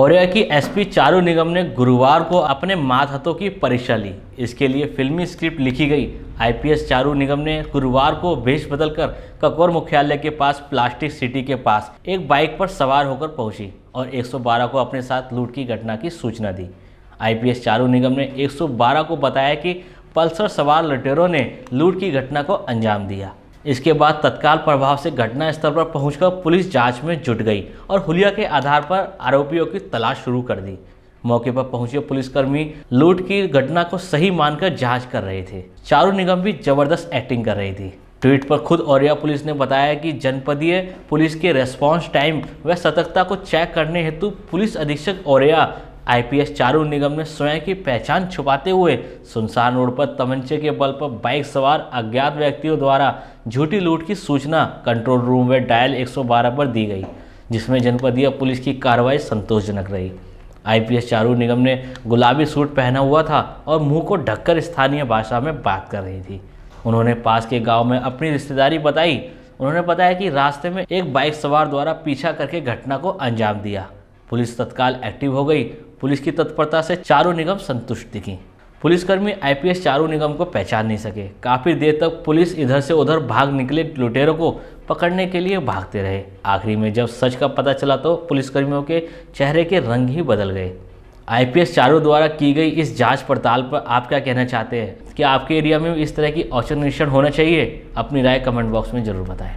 औरया की एसपी चारू निगम ने गुरुवार को अपने मातहतों की परीक्षा ली इसके लिए फिल्मी स्क्रिप्ट लिखी गई आईपीएस चारू निगम ने गुरुवार को भेष बदलकर ककोर मुख्यालय के पास प्लास्टिक सिटी के पास एक बाइक पर सवार होकर पहुंची और 112 को अपने साथ लूट की घटना की सूचना दी आईपीएस चारू निगम ने 112 को बताया कि पल्सर सवार लटेरों ने लूट की घटना को अंजाम दिया इसके बाद तत्काल प्रभाव से घटनास्थल पर पहुंचकर पुलिस जांच में जुट गई और हुलिया के आधार पर आरोपियों की तलाश शुरू कर दी मौके पर पहुंचे पुलिसकर्मी लूट की घटना को सही मानकर जांच कर रहे थे चारू निगम भी जबरदस्त एक्टिंग कर रही थी ट्वीट पर खुद औरिया पुलिस ने बताया कि जनपदीय पुलिस के रेस्पॉन्स टाइम व सतर्कता को चेक करने हेतु पुलिस अधीक्षक औरिया आईपीएस चारू निगम ने स्वयं की पहचान छुपाते हुए सुनसान रोड पर तमंचे के बल पर बाइक सवार अज्ञात व्यक्तियों द्वारा झूठी लूट की सूचना कंट्रोल रूम में डायल 112 पर दी गई जिसमें जनपदीय पुलिस की कार्रवाई संतोषजनक रही आईपीएस चारू निगम ने गुलाबी सूट पहना हुआ था और मुंह को ढककर स्थानीय भाषा में बात कर रही थी उन्होंने पास के गाँव में अपनी रिश्तेदारी बताई उन्होंने बताया कि रास्ते में एक बाइक सवार द्वारा पीछा करके घटना को अंजाम दिया पुलिस तत्काल एक्टिव हो गई पुलिस की तत्परता से चारों निगम संतुष्ट दिखी पुलिसकर्मी आईपीएस चारों निगम को पहचान नहीं सके काफ़ी देर तक पुलिस इधर से उधर भाग निकले लुटेरों को पकड़ने के लिए भागते रहे आखिरी में जब सच का पता चला तो पुलिसकर्मियों के चेहरे के रंग ही बदल गए आईपीएस चारों द्वारा की गई इस जांच पड़ताल पर आप क्या कहना चाहते हैं क्या आपके एरिया में इस तरह की औचक निरीक्षण होना चाहिए अपनी राय कमेंट बॉक्स में ज़रूर बताएं